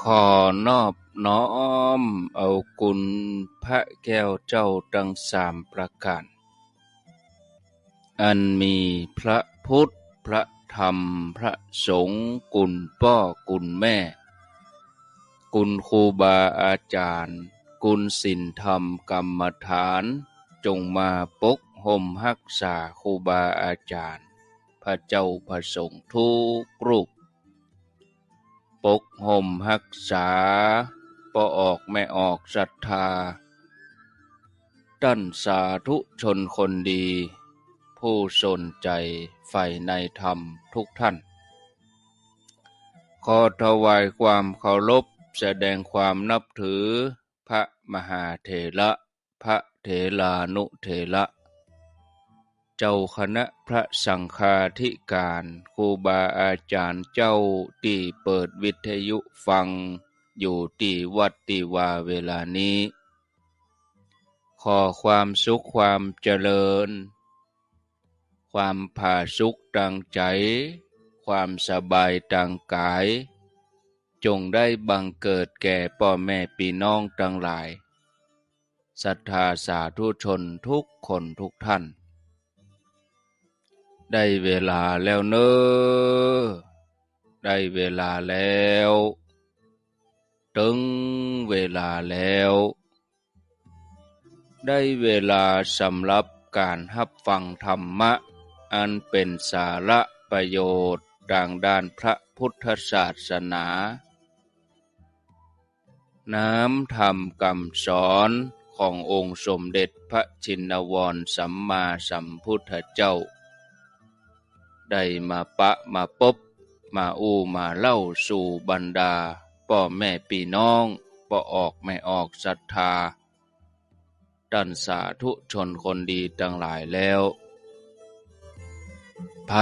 ขอนอบน้อมเอาคุณพระแก้วเจ้าดังสามประการ อันมีพระพุทธ พระธรรม พระสงฆ์กุณพ่อกุณแม่ กุณครูบาอาจารย์ กุณศิลธรรมกรรมฐาน จงมาปกห่มหักษาครูบาอาจารย์ พระเจ้าพระสงฆ์ทุกรูปปกห่มหักษาปออกไม่ออกศรัทธา ท่านสาธุชนคนดี ผู้สนใจใฝ่ในธรรมทุกท่าน ขอถวายความเคารพแสดงความนับถือ พระมหาเถระพระเถรานุเถระเจ้าคณะพระสังฆาธิการครูบาอาจารย์เจ้าที่เปิดวิทยุฟังอยู่ที่วัดติวาเวลานี้ ขอความสุขความเจริญ ความผาสุขดังใจ ความสบายดังกาย จงได้บังเกิดแก่พ่อแม่ปีน้องทั้งหลายศรัทธาสาธุชนทุกคนทุกท่านได้เวลาแล้วเนอได้เวลาแล้ว ถึงเวลาแล้ว ได้เวลาสำหรับการหับฟังธรรมะ อันเป็นสาระประโยชน์ดังด้านพระพุทธศาสนา น้ำธรรมกำสอนขององค์สมเด็จพระชินวรสัมมาสัมพุทธเจ้าได้มาปะมาปบมาอู้มาเล่าสู่บรรดาพ่อแม่ปีน้องป่ออกไม่ออกศรัทธาดันสาธุชนคนดีตั้งหลายแล้วไผ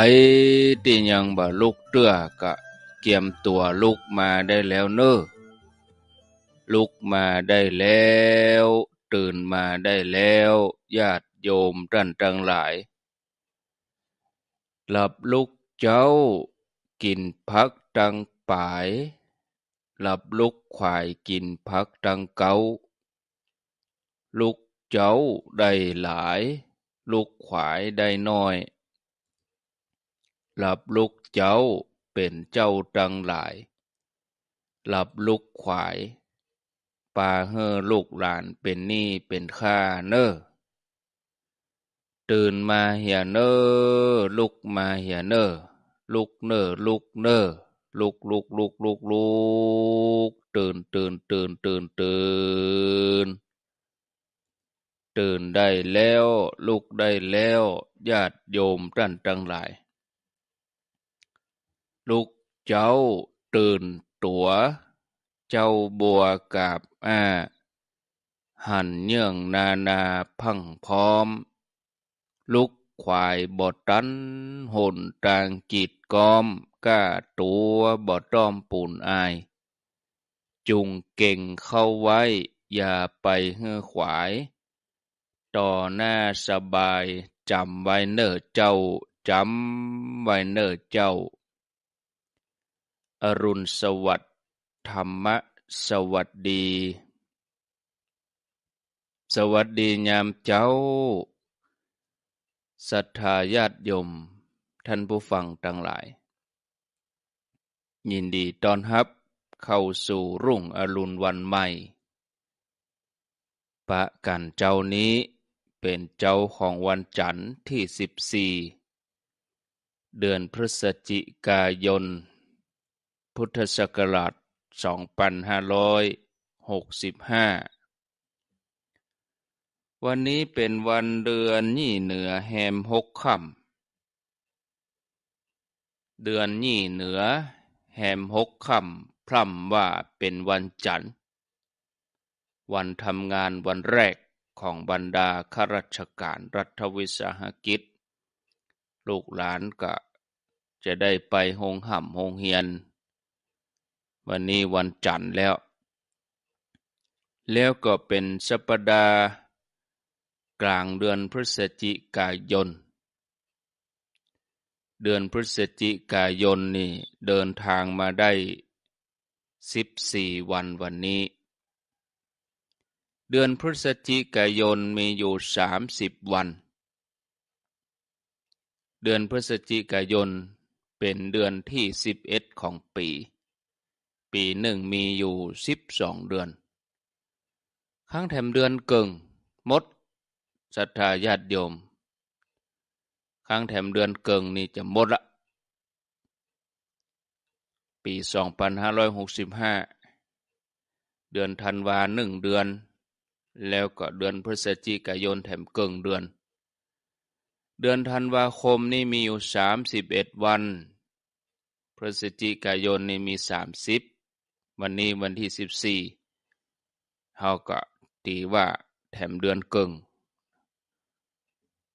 ตียังบ่ลุกเตื้อกะเกียมตัวลุกมาได้แล้วเนอลุกมาได้แล้ว ตื่นมาได้แล้ว ญาติโยมท่านตั้งหลายหลับลุกเจ้ากินพักดังป่าย หลับลุกขวายกินพักดังเกาลุกเจ้าได้หลาย ลุกขวายได้น้อย หลับลุกเจ้าเป็นเจ้าดังหลาย หลับลุกขวายป่าเฮลูกหลานเป็นนี่เป็นข้าเนอ้อตื่นมาเหียเนอลุกมาเหียเนอลุกเนอลุกเนอลุกลุกลุกลุกลุก ตื่นตื่นตื่นตื่นตื่น ตื่นได้แล้ว ลุกได้แล้วญาติโยมท่านทั้งหลาย ลุกเจ้า ตื่นตัว เจ้าบัวกาบอ้าหันเยื่องนานาพังพร้อมลุกควายบด ò t r หุน h ồ างจ à n กอมก t c ตัวบ t ด ụ bò t r ò นอาย จุงเก่งเข้าไว้ อย่าไปเฮือขวาย ต่อหน้าสบาย จำไว้เนอเจ้า จำไว้เนอเจ้า อรุณสวัสดิ์ธรรมะสวัสดี สวัสดียามเจ้าศรัทธาญาติโยม ท่านผู้ฟังทั้งหลาย ยินดีต้อนรับ เข้าสู่รุ่งอรุณวันใหม่ ปะกันเจ้านี้เป็นเจ้าของวันจันทร์ที่ 14 เดือนพฤศจิกายน พุทธศักราช2565วันนี้เป็นวันเดือนยี่เหนือแฮมหกค่ำเดือนยี่เหนือแฮมหกค่ำพร่ำว่าเป็นวันจันทร์ วันทำงานวันแรกของบรรดาข้าราชการรัฐวิสาหกิจ ลูกหลาน ก็ จะได้ไปหงห่ำหงเฮียน วันนี้วันจันทร์แล้ว แล้วก็เป็นสัปดาห์ลางเดือนพฤศจิกายน เดือนพฤศจิกายนนี่เดินทางมาได้สิบสี่วันวันนี้ เดือนพฤศจิกายนมีอยู่สามสิบวัน เดือนพฤศจิกายนเป็นเดือนที่สิบเอ็ดของปี ปีหนึ่งมีอยู่สิบสองเดือนข้างแถมเดือน เกิงมดศรัทธาญาติโยม ครั้งแถมเดือนเกิงนี่จะหมดละ ปี 2565 เดือนธันวาหนึ่งเดือน แล้วก็เดือนพฤศจิกายนแถมเกิงเดือน เดือนธันวาคมนี่มีอยู่31วัน พฤศจิกายนนี่มี30วันนี้วันที่ 14เฮาก็ตีว่าแถมเดือนเกิง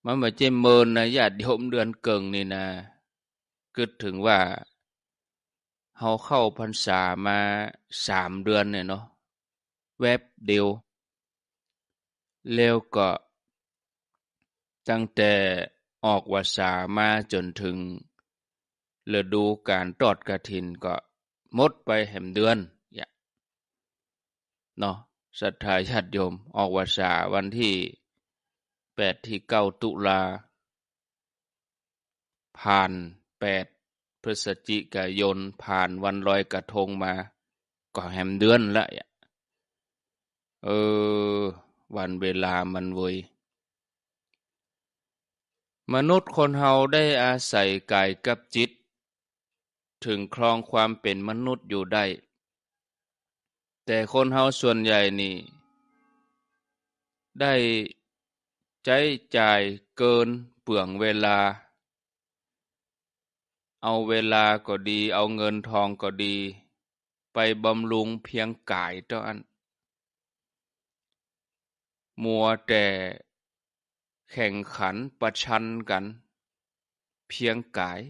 มันไม่ใช่เมินนะญาติโยมเดือนเกิงนี่นะกิดถึงว่า เขาเข้าพรรษามาสามเดือนเนี่ยเนาะแวบเดียว แล้วก็ตั้งแต่ออกวาสามาจนถึงฤดูการตอดกระถินก็ หมดไปแหมเดือนเนาะศรัทธาญาติโยมออกวาสาวันที่แปดที่เก้าตุลา ผ่านแปดพฤศจิกายนผ่านวันลอยกระทงมา ก็แหมเดือนละเออ วันเวลามันเว้ยมนุษย์คนเฮาได้อาศัยกายกับจิต ถึงครองความเป็นมนุษย์อยู่ได้ แต่คนเฮาส่วนใหญ่นี่ ได้ใช้จ่ายเกินเปลืองเวลา เอาเวลาก็ดีเอาเงินทองก็ดี ไปบำรุงเพียงกายเท่านั้น มัวแต่แข่งขันประชันกัน เพียงกาย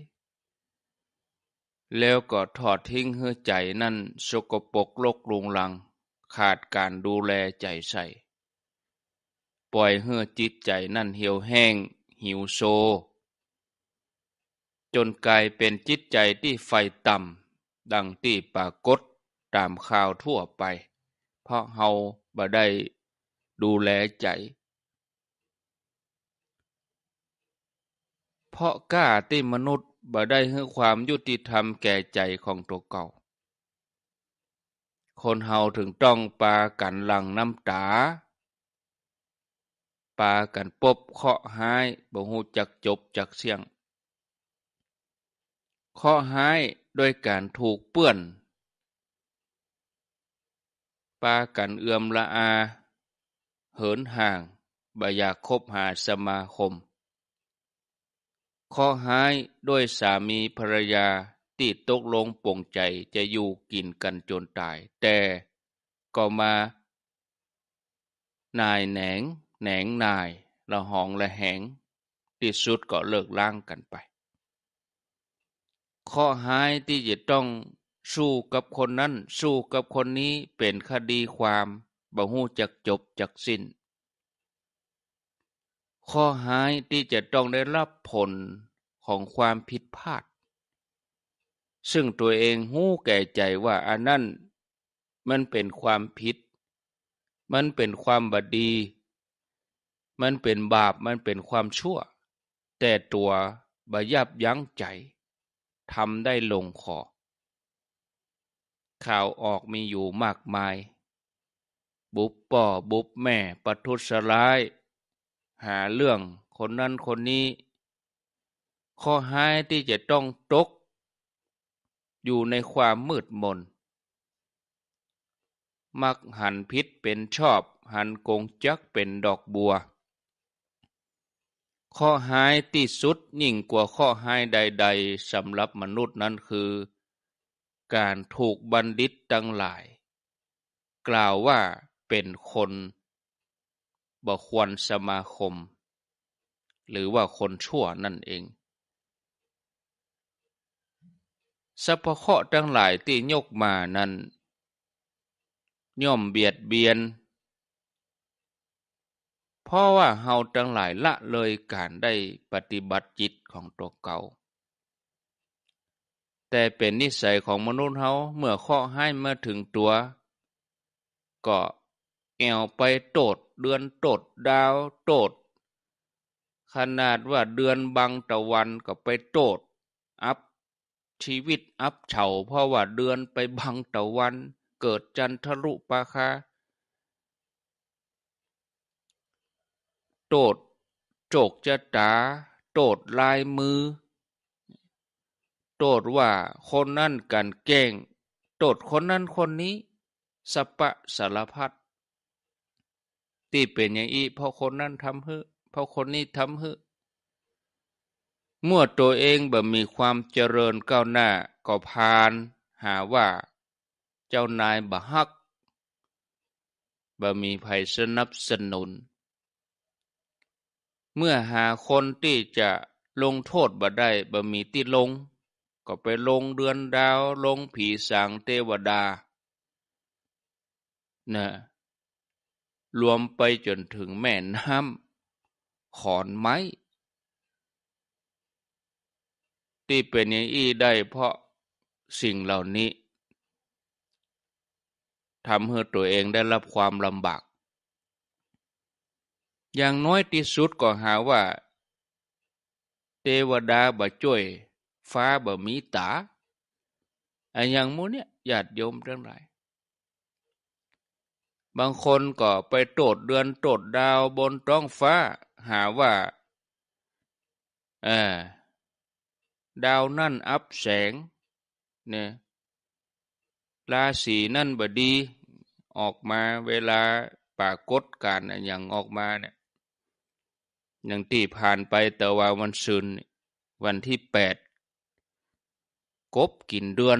แล้วก็ถอดทิ้งเัือใจนั่นสกปรกโลกลุงลัง ขาดการดูแลใจใส่ปล่อยเห้อจิตใจนั่นเหี่ยวแห้ง หิวโซ จนกลายเป็นจิตใจที่ไฟต่ำดังที่ปากฏตามข่าวทั่วไป เพราะเฮาบ่ได้ดูแลใจ เพราะกล้าที่มนุษย์บ่ได้ให้ความยุติธรรมแก่ใจของตัวเก่า คนเฮาถึงต้องปากันหลังน้ำตาปากันปบเคาะหายบ่หูจักจบจักเสียงเคาะหาย โดยการถูกเปื้อน ปากันเอื่อมละอา เหินห่างบ่อยากคบหาสมาคมเคาะหาย โดยสามีภรรยาติดตกลงปงใจจะอยู่กินกันจนตาย แต่ก็มา นายแหนงแหนงนายละหองละแหงที่สุดก็เลิกล้างกันไป ข้อหายที่จะต้องสู้กับคนนั้นสู้กับคนนี้เป็นคดีความ บ่หูจักจบจักสิน้น ข้อหายที่จะต้องได้รับผลของความผิดพลาดซึ่งตัวเองหู้แก่ใจว่าอันนั้นมันเป็นความผิด มันเป็นความบดดีมันเป็นบาปมันเป็นความชั่ว แต่ตัวบยับยั้งใจทำได้ลงคอข่าวออกมีอยู่มากมาย บุบป่อบุบแม่ประทุษร้าย หาเรื่องคนนั้นคนนี้ ข้อห้ายที่จะต้องตก อยู่ในความมืดมนมักหันพิษเป็นชอบหันกงจักเป็นดอกบัวข้อหายที่สุดยิ่งกว่าข้อหายใด ๆสำหรับมนุษย์นั้นคือ การถูกบัณฑิตทั้งหลาย กล่าวว่าเป็นคนบ่ควรสมาคม หรือว่าคนชั่วนั่นเองสัพเคาะทั้งหลายที่ยกมานั้น ย่อมเบียดเบียนเพราะว่าเฮาทั้งหลาย ละเลยการได้ปฏิบัติจิตของตัวเก่า แต่เป็นนิสัยของมนุษย์เฮาเมื่อข้อให้เมื่อถึงตัว ก็แอวไปโตดเดือนโตด ดาว โตด ขนาดว่าเดือนบังตะวันก็ไปโตด อัพชีวิตอัพเฉาเพราะว่าเดือนไปบังตะวันเกิดจันทรุปาคาโตดโจกจะตา โตดลายมือ โตดว่าคนนั่นกันแก่งโตดคนนั่นคนนี้สปะสารพัดตีเป็นอย่างอีเพราะคนนั่นทำเฮเพราะคนนี้ทำเฮเมื่อตัวเองบ่ มีความเจริญก้าวหน้า ก็พาน หาว่า เจ้านายบ่ฮัก บ่ มีภัยสนับสนุนเมื่อหาคนที่จะลงโทษบ่ได้บ่มีติดลง ก็ไปลงเดือนดาวลงผีสางเทวดานะรวมไปจนถึงแม่น้ำขอนไม้ที่เป็นอย่างอี้ได้เพราะสิ่งเหล่านี้ทำให้ตัวเองได้รับความลำบากอย่างน้อยที่สุดก็หาว่าเทวดาบ่ช่วย ฟ้าบ่มีตาไอ้อย่างมูเนี่ยญาติโยมเรื่องไรบางคนก็ไปโตดเดือนโตดดาวบนท้องฟ้าหาว่าเออดาวนั่นอับแสงเนี่ยราศีนั่นบดีออกมาเวลาปากฏการอย่างออกมาเนี่ยอย่างที่ผ่านไปแต่ว่าวันศุนวันที่แปดกบกินเดือน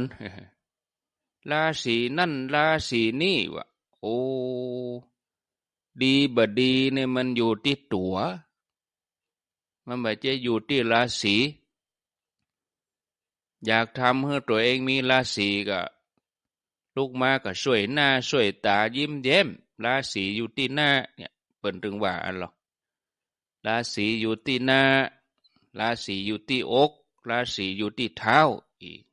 ราศีนั่นราศีนี่วะโอ้ดีบดีเนี่ยมันอยู่ที่ตัวมันไม่ใช่อยู่ที่ราศีอยากทำให้ตัวเองมีราศีก็ ลูกมาก็สวยหน้าสวยตายิ้มเย้มราศีอยู่ที่หน้าเนี่ยเปิดถึงว่าอันหรอกราศีอยู่ที่หน้า ราศีอยู่ที่อก ราศีอยู่ที่เท้า อีก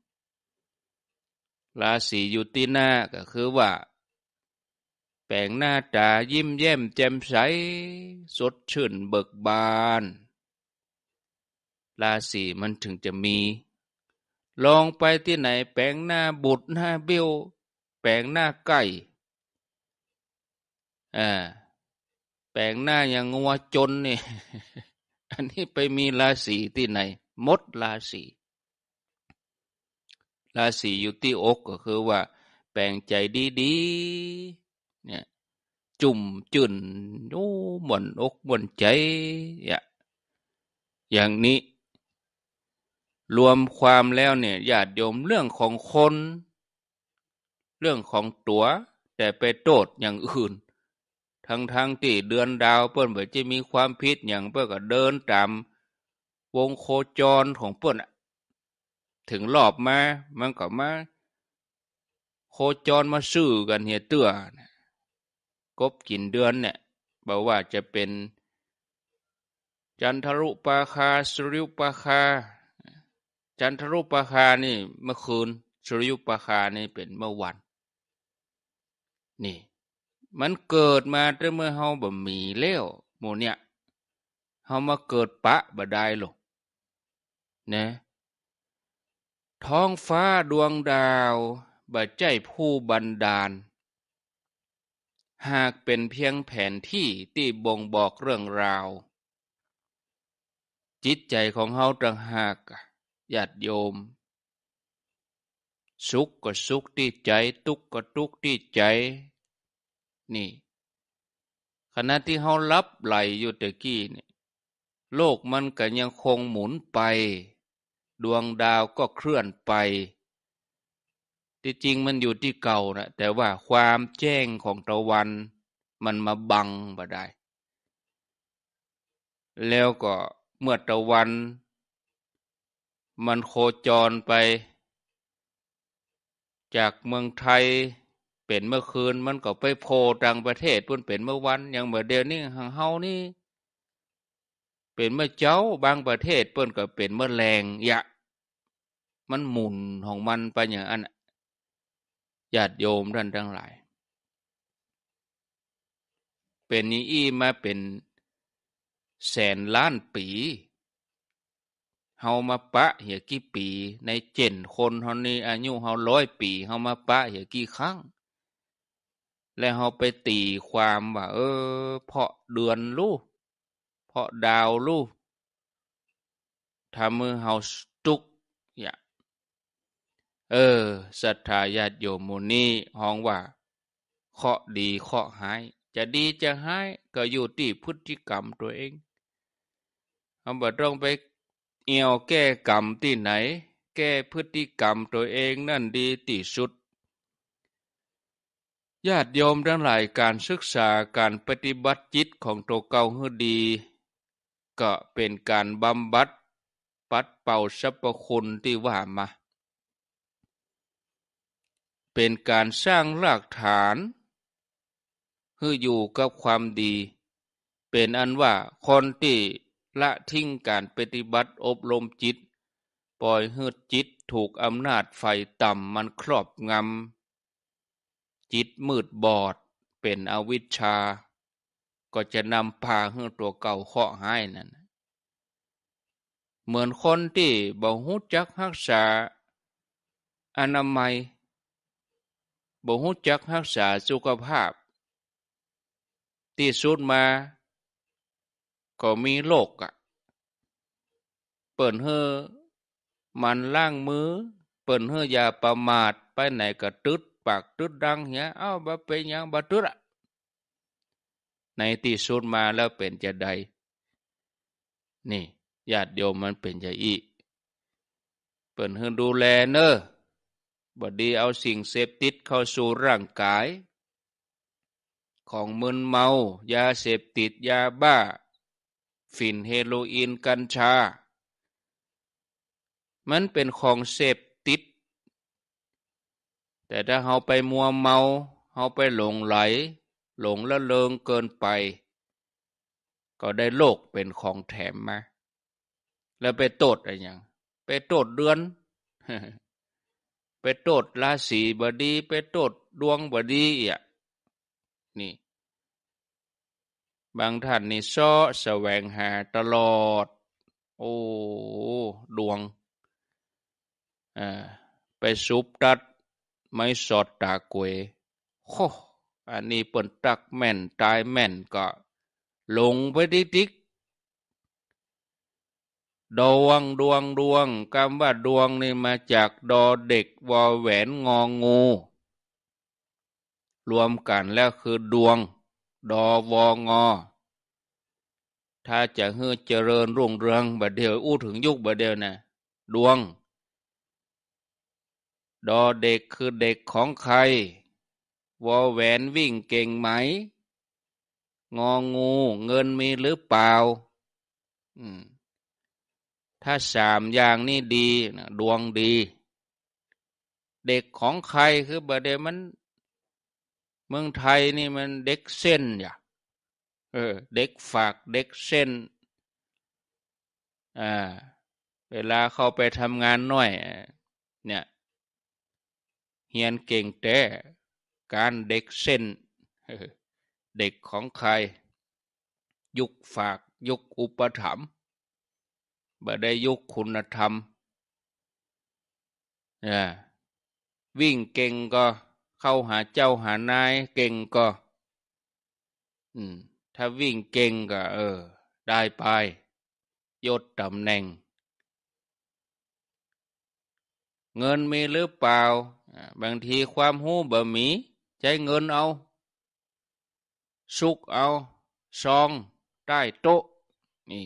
ราศีอยู่ที่หน้าก็คือว่า แปลงหน้าตายิ้มแย้มแจ่มใส สดชื่นเบิกบาน ราศีมันถึงจะมี ลองไปที่ไหนแปลงหน้าบุตรหน้าเบี้ยวแปลงหน้าไก่อ่าแปลงหน้าอย่างงัวจนนี่ อันนี้ไปมีราศีที่ไหนมดราศีราศีอยู่ที่อกก็คือว่าแปลงใจดีๆเนี่ยจุ่มจุนโอ้หมนอกหมนใจ อย่างนี้ รวมความแล้วเนี่ยญาติโยมเรื่องของคน เรื่องของตัวแต่ไปโทษอย่างอื่นทั้งท้งที่เดือนดาวเปิ้นเบิดจะมีความพิษอย่างเปิ้นก็เดินตามวงโคจรของเปิ้นถึงรอบมา มันก็มาโคจรมาซื่อกันเฮียเตื้อ กบกินเดือนเนี่ยบอกว่าจะเป็น จันทรุปาคาสุริยุปาคา จันทรุปาคานี่เมื่อคืนสุริยุปาคานี่เป็นเมื่อวัน นี่มันเกิดมาแต่เมื่อเฮาบ่มีแล้วโมเนี่ยเฮามาเกิดปะบ่ได้หรอกนะ ท้องฟ้าดวงดาว บ่ใจผู้บันดาล หากเป็นเพียงแผนที่ ที่บ่งบอกเรื่องราว จิตใจของเฮาต่างหากญาติโยม สุขก็สุขที่ใจทุกข์ก็ทุกข์ที่ใจนี่ขณะที่เขารับไหลอยู่ตะกี้เนี่ยโลกมันก็ยังคงหมุนไป ดวงดาวก็เคลื่อนไป ที่จริงมันอยู่ที่เก่านะแต่ว่าความแจ้งของตะวันมันมาบังบ่ได้ แล้วก็เมื่อตะวันมันโคจรไป จากเมืองไทยเป็นเมื่อคืนมันก็ไปโพต่างประเทศพุ่นเป็นเมื่อวันอย่างเมื่อเดือนนี่ห่างเฮานี่เป็นเมื่อเจ้าบางประเทศเปิ้นก็เป็นเมื่อแรงยะ มันหมุนของมันไปอย่างอันญาติโยมท่านทั้งหลาย เป็นนี้อีมาเป็นแสนล้านปีเฮามาปะเหียกี่ปี ในเจ็ดคนเฮานี้อายุเฮาร้อยปีเฮามาปะเหียกี่ครั้งแล้วเขาไปตีความว่า เออเพาะเดือนลูกเพาะดาวลูกทำมือเขาตุก อย่า เออศรัทธาญาติโยมมูนี่ห้องว่า เคาะดีเคาะหาย จะดีจะหาย ก็อยู่ที่พฤติกรรมตัวเองเอาบ่ต้องไปเอี่ยวแก้กรรมที่ไหน แก้พฤติกรรมตัวเองนั่นดีที่สุดญาติโยมทั้งหลายการศึกษาการปฏิบัติจิตของโตเกาฮือดี ก็เป็นการบำบัดปัดเป่าสรรพคุณที่ว่ามาเป็นการสร้างรากฐานให้อยู่กับความดี เป็นอันว่าคนที่ละทิ้งการปฏิบัติอบรมจิต ปล่อยฮือจิตถูกอำนาจไฟต่ำมันครอบงำจิตมืดบอดเป็นอวิชชา ก็จะนำพาเฮือตัวเก่าเคาะหายนั่นเหมือนคนที่บ่หูจักรักษา อนามัยบ่หูจักรักษาสุขภาพ ที่สุดมา ก็มีโรคอะเปิดเฮอ มันล่างมือ เปิดเฮออย่าประมาทไปไหนกระตึดปากตุดดังเนี่ยเอ้าบ่เป็นยังบ่ตุดะในที่สุดมาแล้วเป็นจะใดนี่ญาติโยมมันเป็นจะอีเปิดให้ดูแลเนอบอดีเอาสิ่งเสพติดเข้าสู่ร่างกาย ของมึนเมา ยาเสพติดยาบ้าฝิ่นเฮโรอีนกัญชา มันเป็นของเสพแต่ถ้าเราไปมัวเมาเราไปหลงไหล หลงละเลงเกินไป ก็ได้โลกเป็นของแถมมา แล้วไปโตดอะไรอย่าง ไปโตดเดือน ไปโตดราศีบดี ไปโตดดวงบดีอ่ะนี่ บางท่านนี่ซ้อแสวงหาตลอด โอ้ ดวงอ่าไปซุบตัดไม่สอดตากวยโคอันนี้เปิ่นตักแม่น ตายแม่นก็ลงไปดิดิกดวงดวงดวงคำว่าดวงนี่มาจากดอเด็กวอแหวนงองงู รวมกันแล้วคือดวงดอวองอ ถ้าจะเฮือเจริญรุ่งเรืองบัดเดียว อู้ถึงยุคบัดเดียวนะดวงดอเด็กคือเด็กของใครวอแหวนวิ่งเก่งไหม งองงูเงินมีหรือเปล่าถ้าสามอย่างนี่ดีนะดวงดี เด็กของใครคือประเดี๋ยวมัน เมืองไทยนี่มันเด็กเส้นอย่าเออ เด็กฝากเด็กเส้นอ่าเวลาเข้าไปทำงานหน่อยเนี่ยเฮียนเก่งแต่การเด็กเส้น เด็กของใครยุกฝากยุกอุปถัมบ่ได้ยุกคุณธรรมวิ่งเก่งก็เข้าหาเจ้าหานายเก่งก็ถ้าวิ่งเก่งก็เออ ได้ไปยศตำแหน่ง เงินมีหรือเปล่าบางทีความหู้บ่มีใช้เงินเอา สุกเอา ซอง ใต้โต๊ะนี่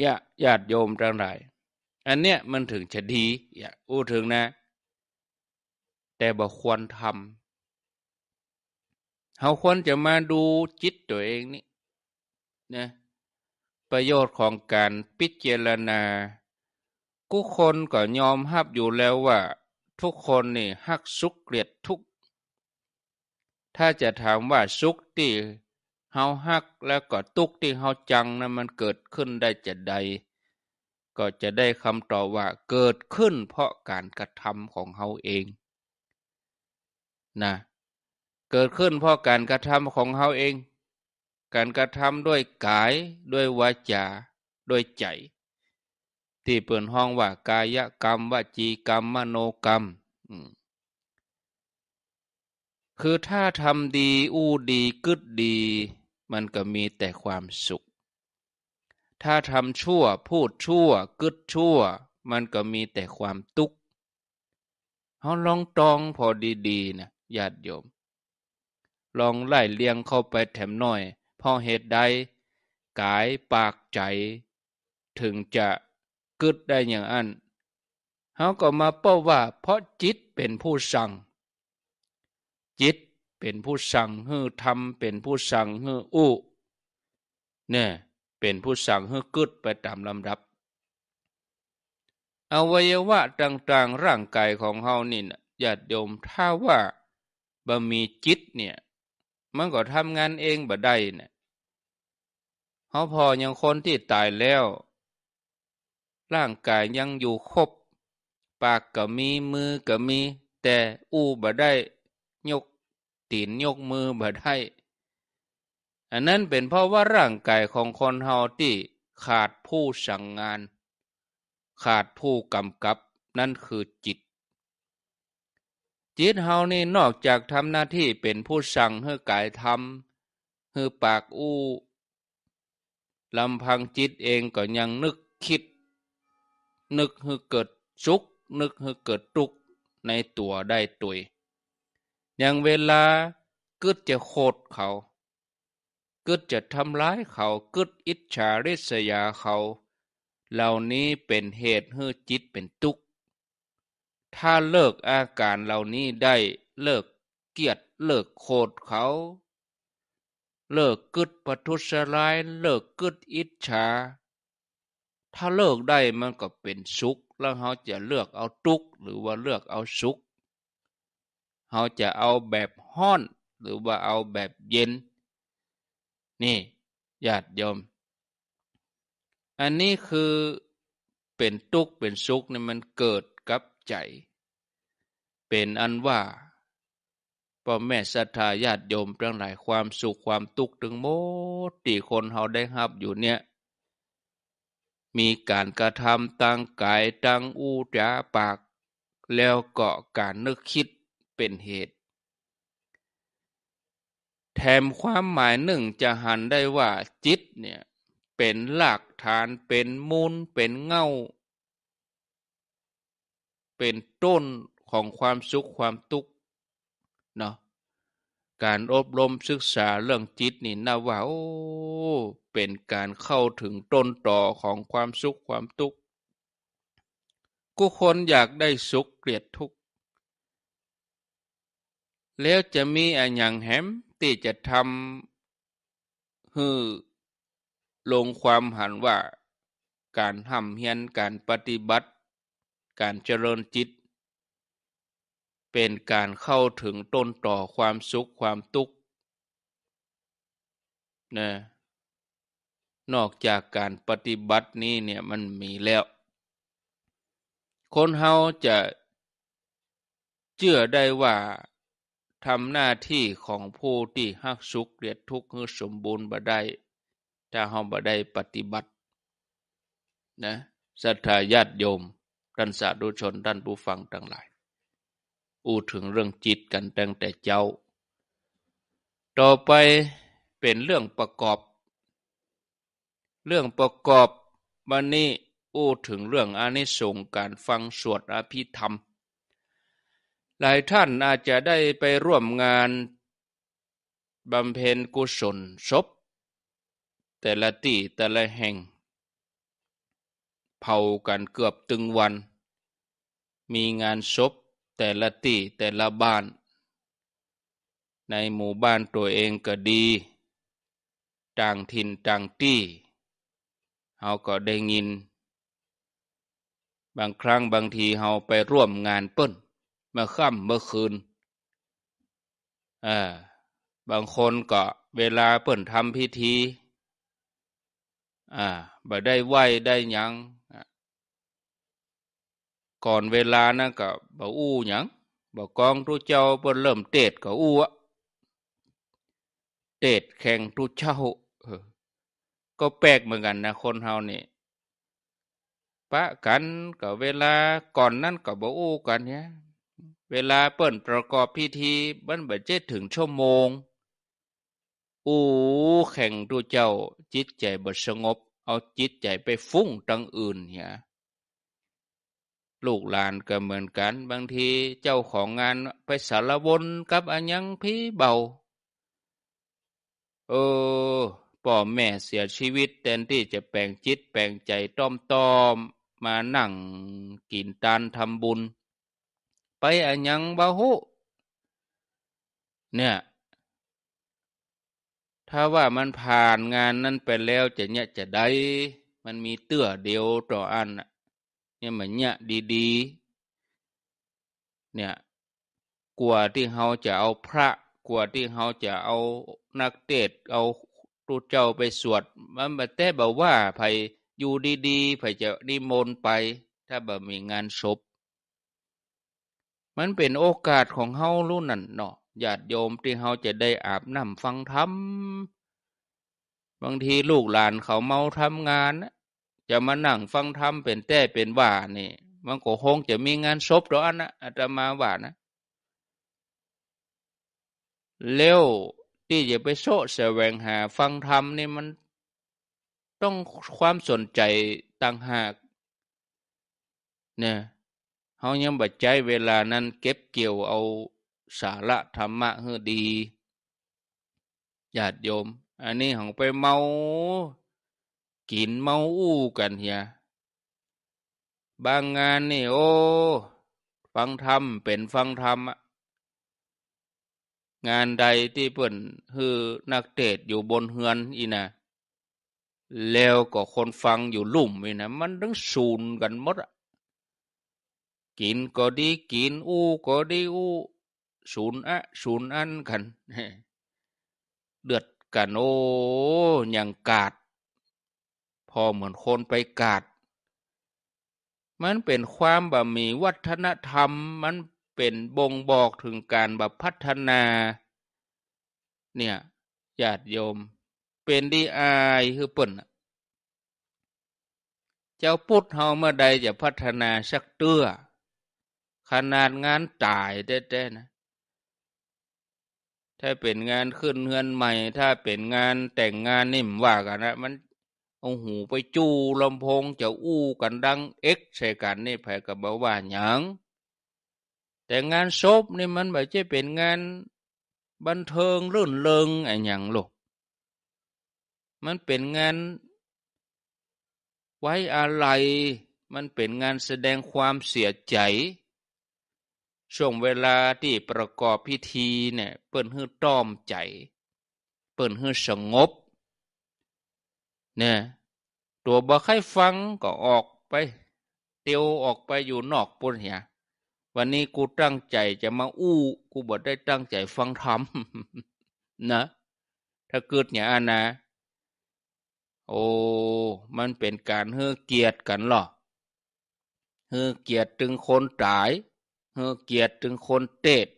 ญาญาติโยมจังไรอันเนี้ยมันถึงจะดี อย่าอู้ถึงนะ แต่บ่ควรทำเราควรจะมาดูจิตตัวเองนี่นะประโยชน์ของการพิจารณากู้คนก็ยอมหับอยู่แล้วว่าทุกคนนี่ฮักสุขเกลียดทุก ถ้าจะถามว่าสุขที่เฮาฮักแล้วก็ทุกที่เฮาจังนะั้นมันเกิดขึ้นได้จะใด ก็จะได้คำตอบว่าเกิดขึ้นเพราะการกระทำของเฮาเองนะเกิดขึ้นเพราะการกระทำของเฮาเอง การกระทำด้วยกายด้วยวาจาด้วยใจที่เปิ่นห้องว่า กายกรรมวจีกรรมมโนกรรมคือถ้าทำดี อู้ดีกึดดี มันก็มีแต่ความสุข ถ้าทำชั่วพูดชั่ว กึดชั่ว มันก็มีแต่ความทุกข์เขาลองตองพอดีๆ นะญาติโยม ลองไล่เลียงเข้าไปแถมหน่อยพอเหตุใด กายปากใจ ถึงจะเกิดได้อย่างอันเขาก็มาเป้าว่า เพราะจิตเป็นผู้สั่ง จิตเป็นผู้สั่งให้ทำเป็นผู้สั่งให้อู้เนี่ยเป็นผู้สั่งให้กึดไปตามลำดับ อวัยวะต่างๆร่างกายของเฮานี่นยญาติโยมถ้าว่าบ่มีจิตเนี่ย มันก็ทำงานเองบ่ได้เนี่ยเขาพออย่างคนที่ตายแล้วร่างกายยังอยู่ครบปากก็มีมือก็มี แต่อู้บ่ได้ยกตีนยกมือบ่ได้อันนั้นเป็นเพราะว่าร่างกายของคนเฮาที่ขาดผู้สั่งงาน ขาดผู้กำกับนั่นคือจิต จิตเฮานี่นอกจากทำหน้าที่เป็นผู้สั่งให้กายทำให้ปากอู้ลำพังจิตเองก็ยังนึกคิดนึกให้เกิดสุขนึกให้เกิดทุกข์ในตัวได้ตุยอย่างเวลากึจะโคดเขา กึจะทำร้ายเขากึอิจฉาริษยาเขา เหล่านี้เป็นเหตุให้จิตเป็นทุกข์ถ้าเลิกอาการเหล่านี้ได้เลิกเกียดเลิกโคดเขา เลิกกึดปทุสร้ายเลิกกึดอิจฉาถ้าเลิกได้มันก็เป็นสุข แล้วเขาจะเลือกเอาทุกหรือว่าเลือกเอาสุขเขาจะเอาแบบห้อนหรือว่าเอาแบบเย็น นี่ญาติโยม อันนี้คือเป็นทุกข์เป็นสุขเนี่ยมันเกิดกับใจ เป็นอันว่าพ่อแม่ศรัทธาญาติโยมทั้งหลายความสุขความทุกข์ถึงโมตีคนเขาได้รับอยู่เนี่ยมีการกระทำตั้งกายตั้งอูจาปาก แล้วก็การนึกคิดเป็นเหตุ แถมความหมายหนึ่งจะหันได้ว่าจิตเนี่ย เป็นหลักฐานเป็นมูลเป็นเงาเป็นต้นของความสุขความทุกข์เนาะการอบรมศึกษาเรื่องจิตนี่นะว่าโอ้เป็นการเข้าถึงต้นต่อของความสุขความทุกข์กูคนอยากได้สุขเกลียดทุกข์ แล้วจะมีอะไรอย่างแหมที่จะทำให้ลงความหันว่า การทำเฮียนการปฏิบัติ การเจริญจิต เป็นการเข้าถึงต้นต่อความสุขความทุกข์นะนอกจากการปฏิบัตินี้เนี่ยมันมีแล้ว คนเฮาจะ เชื่อได้ว่าทำหน้าที่ของผู้ที่หักสุขเรียดทุกข์ให้สมบูรณ์บ่ได้ ถ้าเฮาบ่ได้ปฏิบัตินะศรัทธาญาติโยมท่านสาธุชนท่านผู้ฟังทั้งหลาย อู้ถึงเรื่องจิตกัน ตั้งแต่เจ้า ต่อไปเป็นเรื่องประกอบเรื่องประกอบวันนี้ อู้ถึงเรื่องอานิสงส์การฟังสวดอภิธรรม หลายท่านอาจจะได้ไปร่วมงานบำเพ็ญกุศลศพแต่ละที่แต่ละแห่ง เผากันเกือบตึงวัน มีงานศพแต่ละที่แต่ละบ้าน ในหมู่บ้านตัวเองก็ดีต่างถิ่นต่างที่เราก็ได้ยิน บางครั้งบางทีเราไปร่วมงานเปิ้นเมื่อค่ำเมื่อคืนอ่าบางคนก็เวลาเปิ้นทำพิธีอ่าบ่ได้ไหวได้ยังก่อนเวลานะก็บ่อู้ยังบ่กองทุเจ้าเปิ้นเริ่มเตดก็อู้อะเตดแข่งทุเจ้าก็แปลกเหมือนกันนะคนเฮานี่ปะกันกับเวลาก่อนนั่นกับบ่อู้กันเนี่ยเวลาเปิดประกอบพิธีบันบัเจ็ดถึงชั่วโมง อู้แข่งดูเจ้า จิตใจบดสงบ เอาจิตใจไปฟุ้งตังอื่นเนี่ยลูกหลานก็เหมือนกันบางทีเจ้าของงานไปสารวน กับอันยังพี่เบาเออพ่อแม่เสียชีวิตแทนที่จะแปลงจิตแปลงใจต้อมต้อมมานั่งกินตานทำบุญ ไปอัญังบาหุเนี่ยถ้าว่ามันผ่านงานนั้นไปแล้วจะเนี่ยจะได้มันมีเตื้อเดียวต่ออันเนี่ยเหมือนเนี่ยดีดีเนี่ยกลัวที่เขาจะเอาพระกลัวที่เขาจะเอานักเตศเอารูเจ้าไปสวด มันมาแต่บอกว่าไผอยู่ดีๆไผจะนิมนต์ไปถ้าบ่มีงานศพมันเป็นโอกาสของเฮาลุ่นนั่นเนาะญาติโยมที่เฮาจะได้อาบน้ำฟังธรรมบางทีลูกหลานเขาเมาทำงาน จะมานั่งฟังธรรมเป็นแต่เป็นว่านี่ มันก็คงจะมีงานศพหรออันนะอาตมาว่านะ เร็วที่จะไปโซะแสวงหาฟังธรรมนี่มันต้องความสนใจต่างหากเนี่ยเขายังบัดใจเวลานั้นเก็บเกี่ยวเอาสาระธรรมะให้ดีญาติโยม อันนี้ของไปเมา กินเมาอู้กันเฮียบางงานนี่โอ้ฟังธรรมเป็นฟังธรรมอะงานใดที่เพิ่นฮือนักเตศอยู่บนเฮือนอีนะแล้วก็คนฟังอยู่ลุ่มอีนะมันทั้งสูนกันหมดอะกินก็ดีกินอู้ก็ดีอู้สูนอะสูนอันกันเดือดกัน โอ้ยังกาด พอเหมือนคนไปกาด มันเป็นความบ่มีวัฒนธรรมมันเป็นบ่งบอกถึงการแบบพัฒนาเนี่ยญาติโยมเป็นดีอายคือเปิ่นเจ้าพุทธเฮาเมื่อใดจะพัฒนาสักเตื้อ ขนาดงานจ่ายแท้ๆนะถ้าเป็นงานขึ้นเฮือนใหม่ ถ้าเป็นงานแต่งงานนิ่มว่ากันนะมันเอาหูไปจู้ลำโพงจะอู้กันดัง เอ็กใส่กันนี่แผกับบาว่าหยังแต่งานศพนี่มันไม่ใช่เป็นงานบันเทิงรื่นเริงอะไรอย่างหรอกมันเป็นงานไว้อะไร มันเป็นงานแสดงความเสียใจ ช่วงเวลาที่ประกอบพิธีเนี่ย เปิ่นฮื้อต้อมใจ เปิ่นฮื้อสงบเนี่ยตัวบ่ใครฟังก็ออกไป เตียวออกไปอยู่นอกปุ่นเหียวันนี้กูตั้งใจจะมาอู้ กูบกได้ตั้งใจฟังธรรมนะถ้าเกิดอย่างนั้นนะโอ้มันเป็นการเฮือเกียรติกันหรอเฮือเกียรติถึงคนตายเฮือเกียรติถึงคนเตด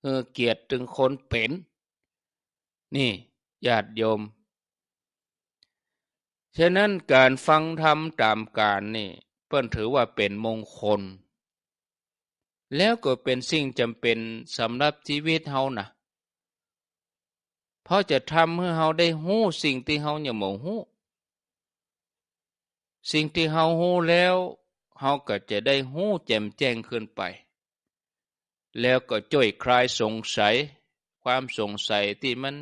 เฮือเกียรติถึงคนเป็น นี่ญาติโยม ฉะนั้นการฟังธรรมตามการนี่ เปิ้นถือว่าเป็นมงคลแล้วก็เป็นสิ่งจำเป็นสำหรับชีวิตเฮานะเพราะจะทำให้เฮาได้หู้สิ่งที่เฮาอย่าหมองหู้ สิ่งที่เฮาหู้แล้ว เฮาก็จะได้หู้แจ่มแจ้งขึ้นไป แล้วก็จ่อยคลายสงสัย ความสงสัยที่มัน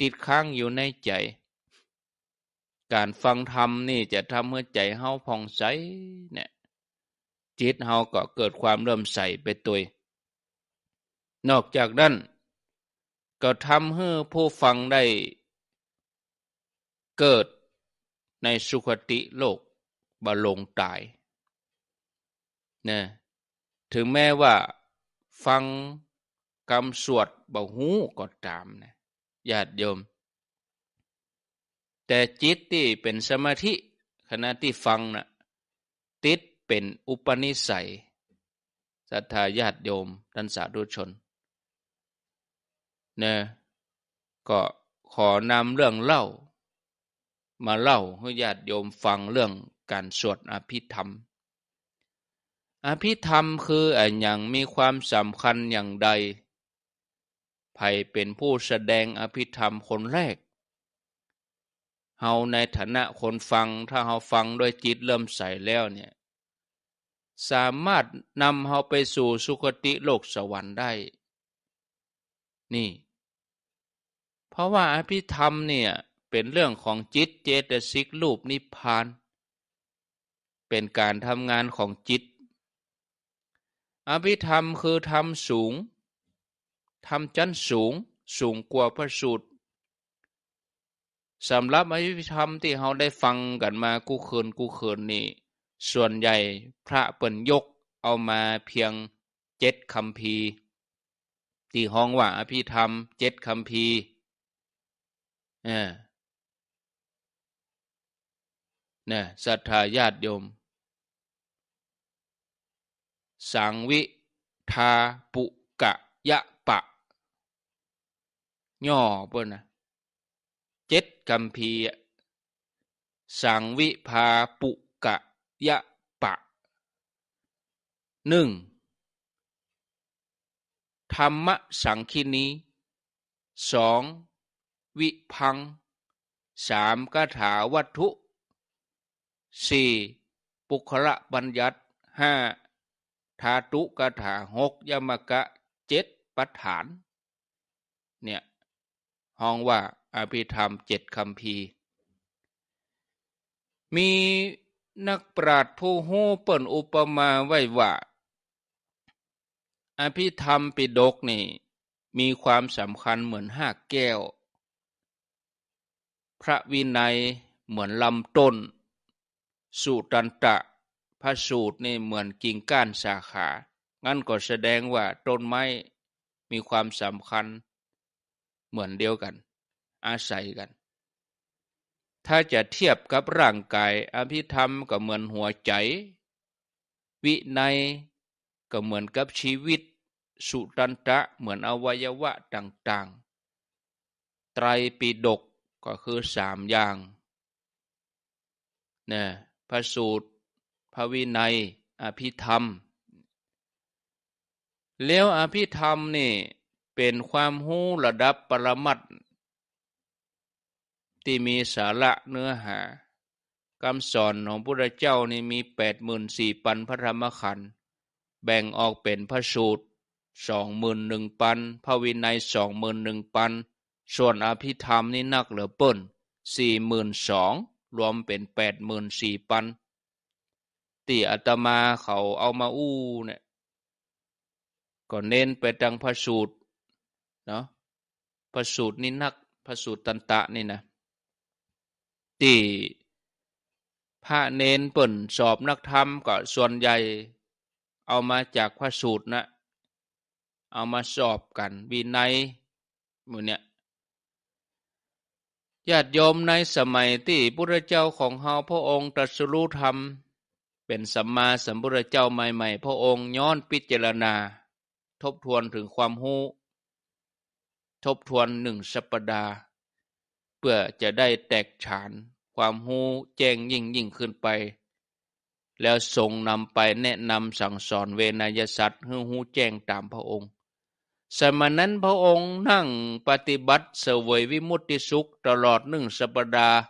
ติดค้างอยู่ในใจ การฟังธรรมนี่จะทำให้ใจเฮาผ่องใสเนี่ยจิตเฮาก็เกิดความเริ่มใส่ไปตัว นอกจากนั้น ก็ทำให้ผู้ฟังได้ เกิดในสุคติโลกบาลงตาย นะ ถึงแม้ว่า ฟังคำสวดบาหูก็ตามนะญาติโยม แต่จิตที่เป็นสมาธิขณะที่ฟังนะ่ะติดเป็นอุปนิสัยศรัทธาญาติโยมท่านสาธุชนนะก็ขอนำเรื่องเล่า มาเล่า ให้ญาติโยมฟังเรื่องการสวดอภิธรรม อภิธรรมคืออย่างมีความสำคัญอย่างใดไัยเป็นผู้แสดงอภิธรรมคนแรก เฮาในฐานะคนฟัง ถ้าเฮาฟังด้วยจิตเริ่มใสแล้วเนี่ยสามารถนำเราไปสู่สุคติโลกสวรรค์ได้ นี่ เพราะว่าอภิธรรมเนี่ยเป็นเรื่องของจิตเจตสิกรูปนิพพาน เป็นการทำงานของจิต อภิธรรมคือธรรมสูงธรรมชั้นสูง สูงกว่าพระสูตรสำหรับอภิธรรมที่เราได้ฟังกันมากูเขินกูเขินนี่ส่วนใหญ่พระเปิ่นยกเอามาเพียงเจ็ดคำพีตีห้องว่าอภิธรรมเจ็ดคำพีเนี่ยศรัทธาญาติโยม สังวิทาปุกะยะปะย่อเปิ้นนะเจ็ดคำพีสังวิพาปุยะปะหนึ่งธรรมสังคินีสองวิพังสามคาถาวัตถุสี่ปุคละบัญญัติห้าธาตุกถาหกยมกะเจ็ดปัฏฐานเนี่ยห้องว่า อภิธรรมเจ็ดคำพีมีนักปราชญ์ผู้หู้เปิ่นอุปมาไว้ว่า อภิธรรมปิดกนี่ มีความสำคัญเหมือนห้าแก้ว พระวินัยเหมือนลำต้นสูตรตันตะพระสูตรนี่เหมือนกิ่งก้านสาขา งั้นก็แสดงว่าต้นไม้มีความสำคัญ เหมือนเดียวกัน อาศัยกันถ้าจะเทียบกับร่างกาย อภิธรรมก็เหมือนหัวใจ วินัยก็เหมือนกับชีวิต สุตันตะเหมือนอวัยวะต่าง ๆ ไตรปิฎกก็คือสามอย่าง นะ พระสูตร พระวินัย อภิธรรม แล้วอภิธรรมนี่เป็นความหู้ระดับปรมัตถที่มีสาระเนื้อหาคำสอนของพระเจ้านี่มีแปดหมื่นสี่พันพระธรรมขันธ์แบ่งออกเป็นพระสูตรสองหมื่นหนึ่งพันพระวินัยสองหมื่นหนึ่งพันส่วนอภิธรรมนี่นักเหลือเปิ้นสี่หมื่นสองรวมเป็นแปดหมื่นสี่พันตีอาตมาเขาเอามาอู้เนี่ยก็เน้นไปทางพระสูตรเนาะพระสูตรนี่นักพระสูตรตันตะนี่นะที่พระเนนเปิ่น สอบนักธรรมก็ส่วนใหญ่ เอามาจากพระสูตรนะ เอามาสอบกันวินัยมือเนี่ยญาติโยมในสมัยที่พรธเจ้าของเฮาพระองค์ตรัสรู้ธรรม เป็นสัมมาสัมพุทธเจ้าใหม่ ๆ พระองค์ย้อนพิจารณา ทบทวนถึงความหู้ทบทวนหนึ่งสัปปดาห์เพื่อจะได้แตกฉานความหูแจ้งยิ่งยิ่งขึ้นไป แล้วทรงนำไปแนะนำสั่งสอนเวนยสัตว์ ให้หูแจ้งตามพระองค์ สมานั้นพระองค์นั่งปฏิบัติเสวยวิมุตติสุขตลอดหนึ่งสัปดาห์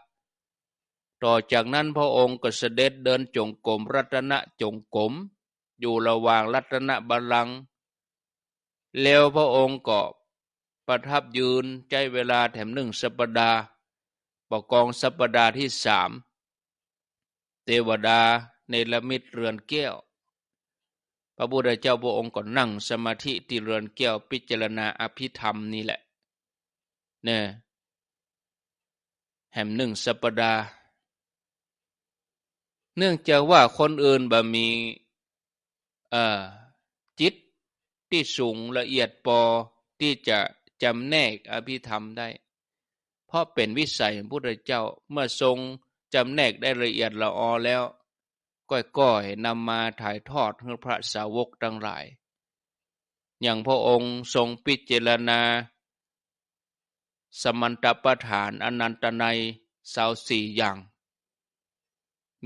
ต่อจากนั้นพระองค์ก็เสด็จเดินจงกรมรัตนจงกรมอยู่ระหว่างรัตนบาลังแล้วพระองค์ก็ประทับยืนใจเวลาแถมหนึ่งสัปดาห์ประกองสัปดาห์ที่สามเทวดาในละมิตรเรือนแก้ว พระบุตรเจ้าพระองค์ก็นั่งสมาธิ ที่เรือนแก้วพิจารณาอภิธรรมนี่แหละ เนี่ยแห่มหนึ่งสัปดาห์เนื่องจากว่าคนอื่นบ่มีจิตที่สูงละเอียดพอที่จะจำแนกอภิธรรมได้ เพราะเป็นวิสัยของพุทธเจ้าเมื่อทรงจำแนกได้ละเอียดละออแล้วก้อยๆนำมาถ่ายทอดให้พระสาวกทั้งหลาย อย่างพระองค์ทรงพิจารณา สมันตประฐานอนันตนัยสาวสี่อย่าง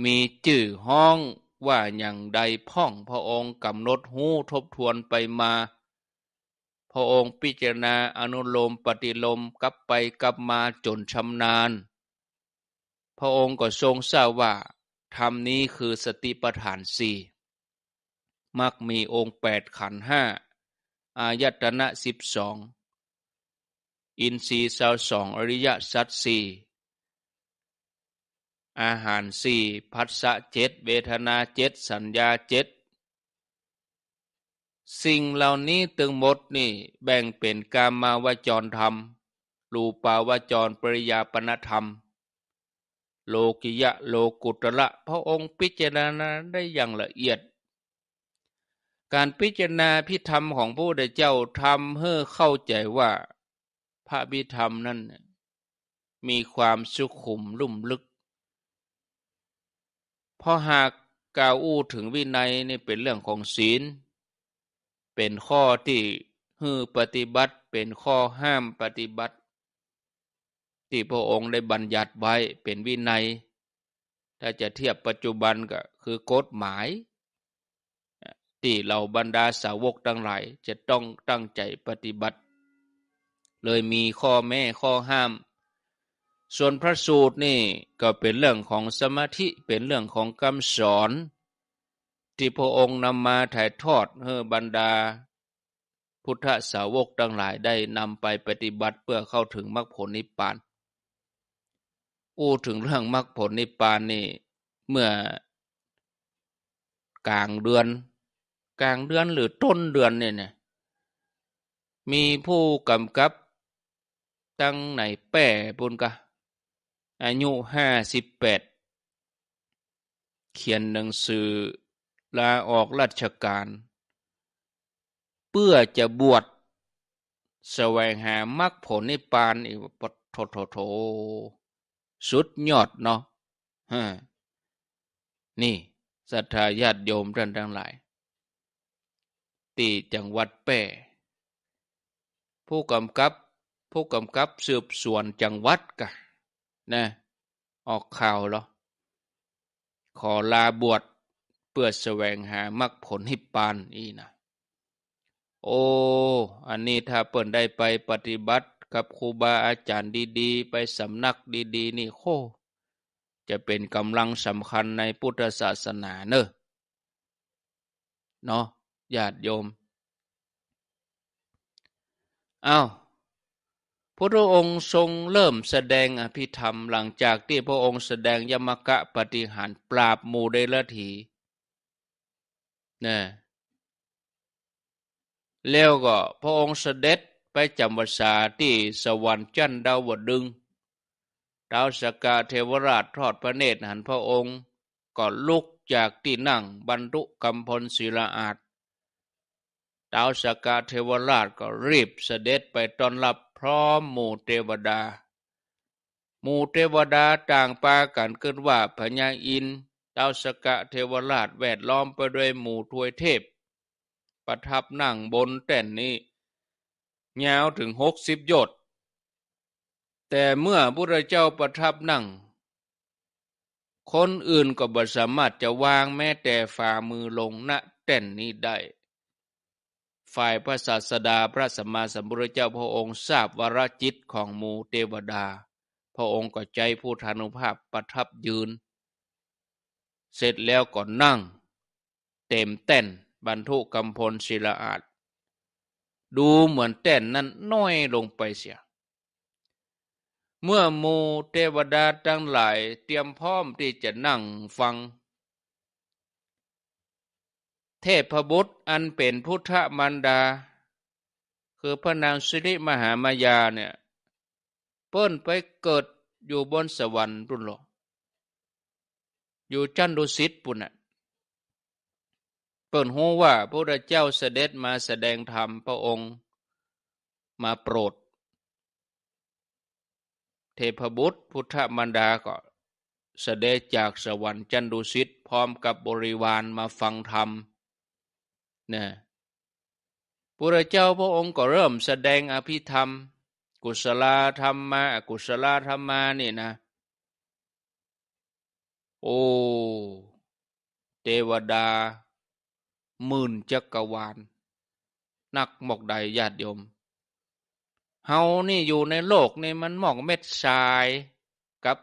มีจื่อห้องว่าอย่างใดพ่องพระองค์กำหนดหูทบทวนไปมาพระองค์พิจารณา อนุโลมปฏิลมกลับไปกลับมาจนชำนาญ พระองค์ก็ทรงทราบว่า ธรรมนี้คือสติปัฏฐานสี่ มักมีองค์แปดขันห้า อายตนะสิบสอง อินทรีย์สาวสอง อริยสัจสี่ อาหารสี่ พัสสะเจ็ดเวทนาเจ็ด สัญญาเจ็ดสิ่งเหล่านี้ตึงหมดนี่แบ่งเป็นกามาวจรธรรมรูปาวจรปริยาปณธรรม โลกิยะโลกุตระพระองค์พิจารณาได้อย่างละเอียด การพิจารณาพิธรรมของผู้ได้เจ้าทำเพื่อเข้าใจว่า พระพิธรรมนั้นมีความสุขุมลุ่มลึก พอหากกล่าวอู้ถึงวินัยนี่เป็นเรื่องของศีลเป็นข้อที่ฮือปฏิบัติเป็นข้อห้ามปฏิบัติที่พระองค์ได้บัญญัติไว้เป็นวินัยถ้าจะเทียบปัจจุบันก็คือกฎหมาย ที่เราบรรดาสาวกทั้งหลายจะต้องตั้งใจปฏิบัติ เลยมีข้อแม่ข้อห้ามส่วนพระสูตรนี่ก็เป็นเรื่องของสมาธิเป็นเรื่องของคำสอนที่พระองค์นำมาถ่ายทอดเฮบรรดา พุทธสาวกทั้งหลายได้นำไปปฏิบัติเพื่อเข้าถึงมรรคผลนิพพาน อู้ถึงเรื่องมรรคผลนิพพานนี่ เมื่อ กลางเดือน กลางเดือนหรือต้นเดือนเนี่ยนะมีผู้กำกับตั้งไหนแป้ปุนกะอายุห้าสิบแปดเขียนหนังสือลาออกราชการ เพื่อจะบวชแสวงหามรรคผลนิพพาน อีกปโถโถโถสุดยอดเนาะฮะนี่ศรัทธาญาติโยมท่านทั้งหลายตีจังหวัดแป้ผู้กำกับ ผู้กำกับสืบสวนจังหวัดกะนะออกข่าวเหรอขอลาบวชเพื่อแสวงหามรรคผลนิพพานนี่นะ โอ้ อันนี้ถ้าเปิ่นได้ไปปฏิบัติกับครูบาอาจารย์ดีๆ ไปสำนักดี ๆ นี่โค จะเป็นกำลังสำคัญในพุทธศาสนาเนอะเนาะญาติโยมอา้าวพระองค์ทรงเริ่มแสดงอภิธรรมหลังจากที่พระองค์แสดงยมกะปฏิหารปราบมูเดลถีนะแล้วก็พระองค์เสด็จไปจำพรรษาที่สวรรค์จันดาวดึงดาวสกาเทวราชทอดพระเนตรหันพระองค์ ก็ลุกจากที่นั่งบรรทุกำพลศิลาอาดดาวสกาเทวราชก็รีบเสด็จไปต้อนรับพร้อมหมู่เทวดาหมู่เทวดาต่างปากันเกิดว่าพญาอินดาวสกะเทวราชแวดล้อมไปด้วยหมู่ทวยเทพ ประทับนั่งบนแต่นนี้ยาวถึงหกสิบยศแต่เมื่อพระเจ้าประทับนั่ง คนอื่นก็บ่สามารถจะวางแม้แต่ฝ่ามือลงณแต่นนี้ได้ ฝ่ายพระศาสดาพระสัมมาสัมพุทธเจ้าพระองค์ทราบวรจิตของหมูเทวดา พระองค์ก็ใจผู้ทานุภาพประทับยืนเสร็จแล้วก็นั่ง เต็มเต้นบรรทุกำพลศิลาอาด ดูเหมือนเต้นนั้นน้อยลงไปเสีย เมื่อมูเทวดาทั้งหลายเตรียมพร้อมที่จะนั่งฟัง เทพบุตรอันเป็นพุทธมันดา คือพระนางสิริมหามายาเนี่ย เปิ้นไปเกิดอยู่บนสวรรค์รุ่นหลงอยู่จันดุสิตปุ่นะเปิดหูว่าพระเจ้าเสด็จมาแสดงธรรมพระองค์ มาโปรด เทพบุตร พุทธมารดาก็เสด็จจากสวรรค์จันดุสิตพร้อมกับบริวารมาฟังธรรมนะพระเจ้าพระองค์ก็เริ่ม แสดงอภิธรรม กุศลธรรมมาอกุศลธรรมมานี่นะโอ้ เทวดาหมื่นจักรวาล นักหมอกใดญาติโยม เฮานี่อยู่ในโลกนี่มันหมอกเม็ดทราย กับ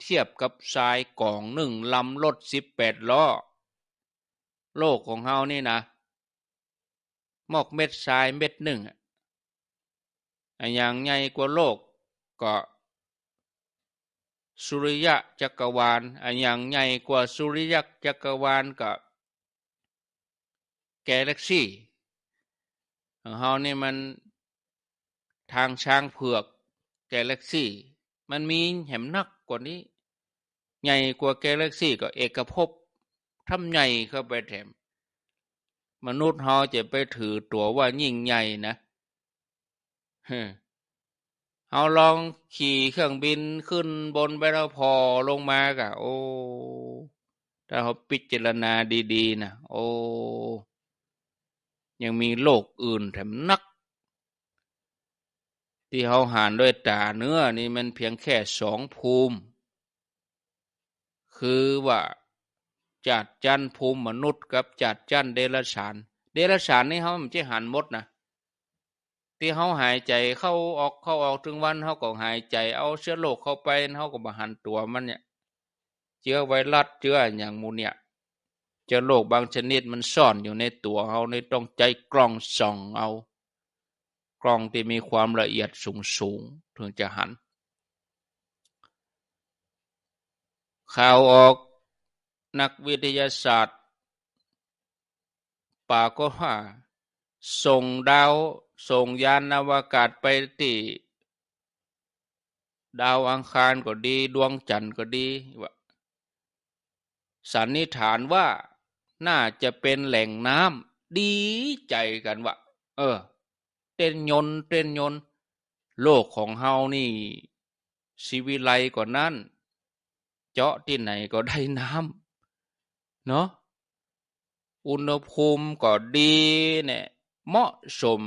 เทียบกับทรายกล่องหนึ่งลำรถสิบแปดล้อโลกของเฮานี่นะ หมอกเม็ดทรายเม็ดหนึ่ง อย่างใหญ่กว่าโลกก็สุริยะจักรวาลอันย่างใหญ่กว่าสุริยะจักรวาลกับแกเล็กซี่ของเฮานี่มัน ทางช้างเผือก แกเล็กซี่มันมีแหมนักกว่านี้ใหญ่กว่าแกเล็กซี่ก็เอกภพทำใหญ่เข้าไปแถมมนุษย์เฮาจะไปถือตัวว่ายิ่งใหญ่นะเอาลองขี่เครื่องบินขึ้นบนไปแล้วพอลงมากะโอ้ถ้าเขาพิจารณาดี ๆนะโอ้ยังมีโลกอื่นแถมนัก ที่เขาหานด้วยตาเนื้อ นี่มันเพียงแค่สองภูมิ คือว่าจัดจันภูมิมนุษย์กับจัดจันเดรัจฉานเดรัจฉานนี่เขาไม่ใช่หันมดนะที่เขาหายใจเข้าออกเข้าออกถึงวันเขาก็หายใจเอาเชื้อโรคเข้าไปเขาก็มาหันตัวมันเนี่ยเชื้อ ไวรัสเชื้ออย่างมูเนี่ยเชื้อโรคบางชนิดมันซ่อนอยู่ในตัวเขาในต้องใจกล้องส่องเอา กล้องที่มีความละเอียดสูงสูงถึงจะหัน ข่าวออกนักวิทยาศาสตร์ป่าก็ว่าส่งดาวส่งยานอาวกาศไปที่ดาวอังคารก็ดี ดวงจันทร์ก็ดีวสันนิษฐานว่า น่าจะเป็นแหล่งน้ำดีใจกันวะเออเต้นยนเต้นยนโลกของเฮานี่ชีวิไลกว่านั้นเจาะที่ไหนก็ได้น้ำเนาะอุณหภูมิก็ดีเนี่ยเหมาะสม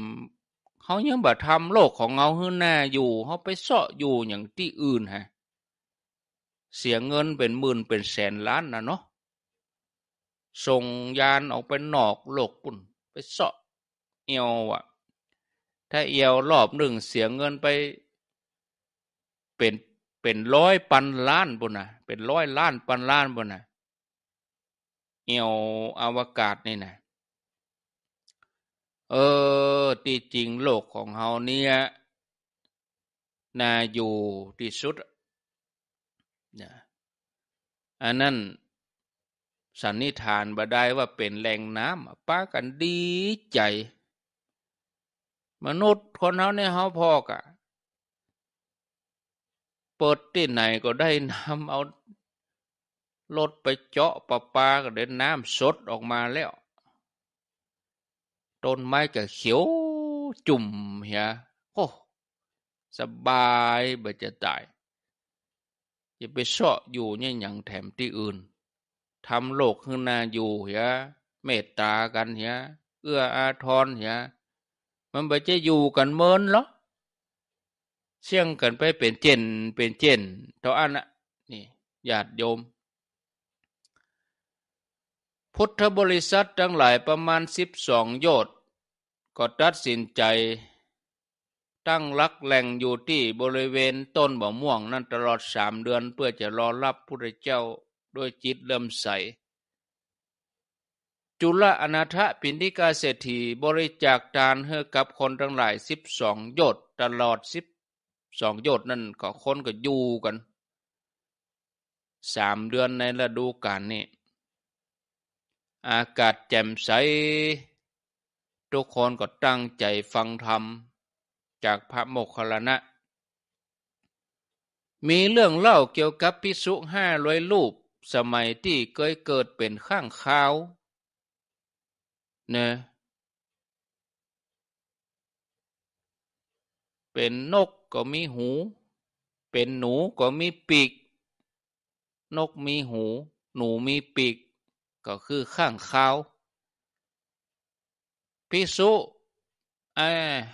เขายังบ่ทำโลกของเงาขื้นหน้าอยู่เขาไปเสาะอยู่อย่างที่อื่นฮะ เสียเงินเป็นหมื่นเป็นแสนล้านนะเนาะ ส่งยานออกไปนอกโลกปุ่น ไปเสาะ เอวอะถ้าเอวรอบหนึ่งเสียเงินไป เป็นเป็นร้อยปันล้านบุนะเป็นร้อยล้านปันล้านบุนะเอวอวกาศนี่นะเออ ที่จริงโลกของเฮาเนี่ยนาอยู่ที่สุดนะอันนั้น สันนิษฐานบ่ได้ว่าเป็นแหล่งน้ำป้ากันดีใจ มนุษย์ คนเฮาเนี่ยเฮาพอกะเปิดที่ไหนก็ได้น้ำเอารถไปเจาะปละปาก็ได้น้ำสดออกมาแล้วต้นไม้ก็เขียวจุ่มเฮียโอ้สบายเบจะตายจะไปเอาะอยู่เนี่ยอย่างแถมที่อื่นทำโลกขึ้นนาอยู่เฮียเมตตากันเฮียเอื้ออาทรเฮียมันไปจะอยู่กันเมินหรอเชี่ยงกันไปเป็นเจน เป็นเจนเท่าอันน่ะ นี่ญาติโยมพุทธบริษัททั้งหลายประมาณสิบสองโยชน์ก็ตัดสินใจ ตั้งลักแหล่งอยู่ที่บริเวณต้นบ่อม่วงนั้นตลอดสามเดือนเพื่อจะรอรับพระเจ้าด้วยจิตเริ่มใส จุลอนาถปินฑิกาเศรษฐีบริจาคทานให้กับคนทั้งหลายสิบสองโยชน์ตลอดสิบสองโยชน์นั่นก็คนก็อยู่กันสามเดือนในฤดูกาลนี้อากาศแจ่มใส ทุกคนก็ตั้งใจฟังธรรม จากพระโมคคัลลานะมีเรื่องเล่าเกี่ยวกับพิสุห้าร้อยรูป สมัยที่เคยเกิดเป็นข้างข้าวนะเป็นนกก็มีหู เป็นหนูก็มีปีก นกมีหู หนูมีปีกก็คือข้างเขาพิสุ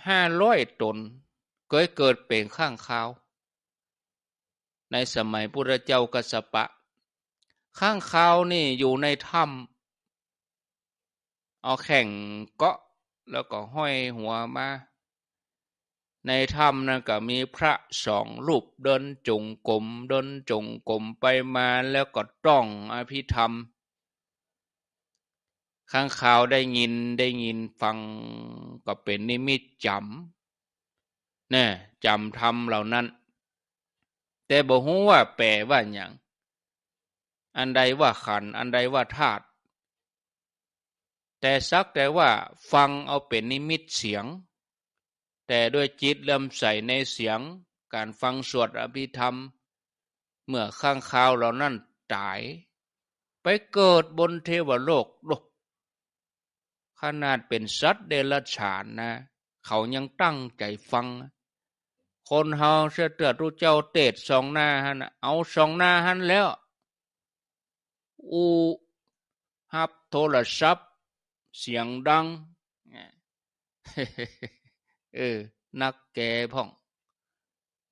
ห้าร้อยตนเคยเกิดเป็นข้างเขาในสมัยพุทธเจ้ากัสปะ ข้างเขานี่อยู่ในถ้ำเอาแข่งเกาะแล้วก็ห้อยหัวมา ในถ้ำนั่นก็มีพระสองรูปเดินจงกรมเดินจงกรมไปมาแล้วก็ต้องอภิธรรมเข้างข่าว ได้ยินได้ยินฟังก็เป็นนิมิตจำน่จำทำเหล่านั้น แต่บอกูว่าแปลว่าอย่าง อันใดว่าขันอันใดว่าธาตุ แต่สักแต่ว่า ฟังเอาเป็นนิมิตเสียง แต่ด้วยจิต เริ่มใส่ในเสียง การฟังสวดอภิธรรม เมื่อข้างข่าวเหล่านั้นตาย ไปเกิดบนเทวโลกโลกขนาดเป็นสัตว์เดรัจฉานนะ เขายังตั้งใจฟัง คนเฮาเสือเตือดรู้เจ้าเตดสองหน้าฮันเอาสองหน้าฮันแล้ว อูฮับโทรศัพท์ เสียงดังเออนักแก่พ่อง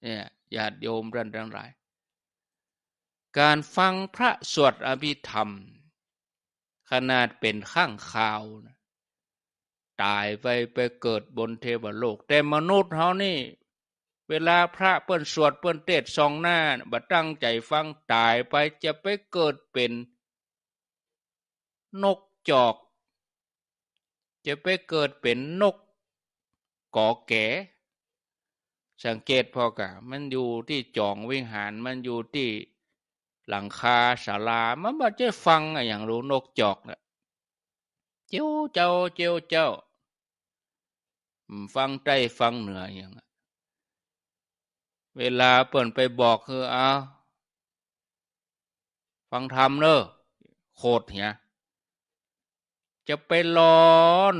เนี่ยญาติโยมรันทั้งหลาย การฟังพระสวดอภิธรรม ขนาดเป็นข้างข่าวนะตายไปไปเกิดบนเทวโลก แต่มนุษย์เฮานี่ เวลาพระเปิ้นสวดเปิ้นเทศสองหน้าบัดตั้งใจฟังตายไปจะไปเกิดเป็น นกจอก จะไปเกิดเป็นนกกอแก่สังเกตพอกะมันอยู่ที่จองวิหารมันอยู่ที่หลังคาศาลามันบาจะฟังอย่างรู้นกจอกเนี่ยเจ้าเจ้าเจ้าเจ้าฟังใต้ฟังเหนืออย่างเวลาเปิ่นไปบอกคือเอาฟังธรรมเนอะโคตรเนี่ยจะไปรอ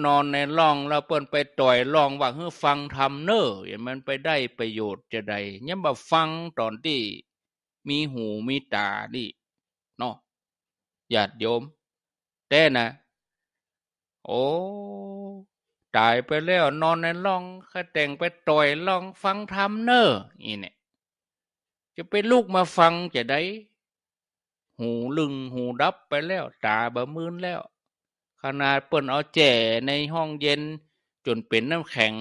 นอนในร่อง แล้วเปิ่นไปต่อย ร่องว่าเฮ้ฟังธรรมเนอ้อมันไปได้ประโยชน์จะใดยังบาฟังตอนที่ มีหู มีตาดิเนาะญาติโยม แต่นะ โอ้ตายไปแล้ว นอนในร่องขแต่งไปต่อยร่องฟังธรรมเนอร์นี่เนี่ยจะไปลูกมาฟังจะได้หูลึงหูดับไปแล้วตาบะมืนแล้ว ขนาดเปิ้นเอาแจ่ในห้องเย็น จนเป็นน้ำแข็ง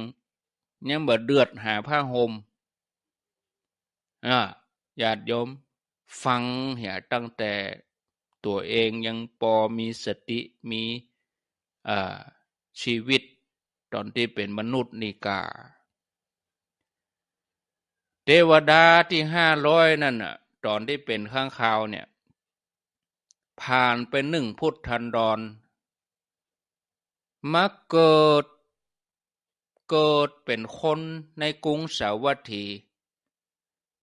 ยังบ่เดือดหาผ้าหม่มอ่าญาติโยมฟังเหียตั้งแต่ตัวเองยังพอมีสติมีชีวิตตอนที่เป็นมนุษย์นิกา เทวดาที่ห้าร้อยนั่นน่ะ ตอนที่เป็นข้างคาวเนี่ย ผ่านไปหนึ่งพุทธันดรมาเกิด เกิดเป็นคนในกรุงสาวัตถี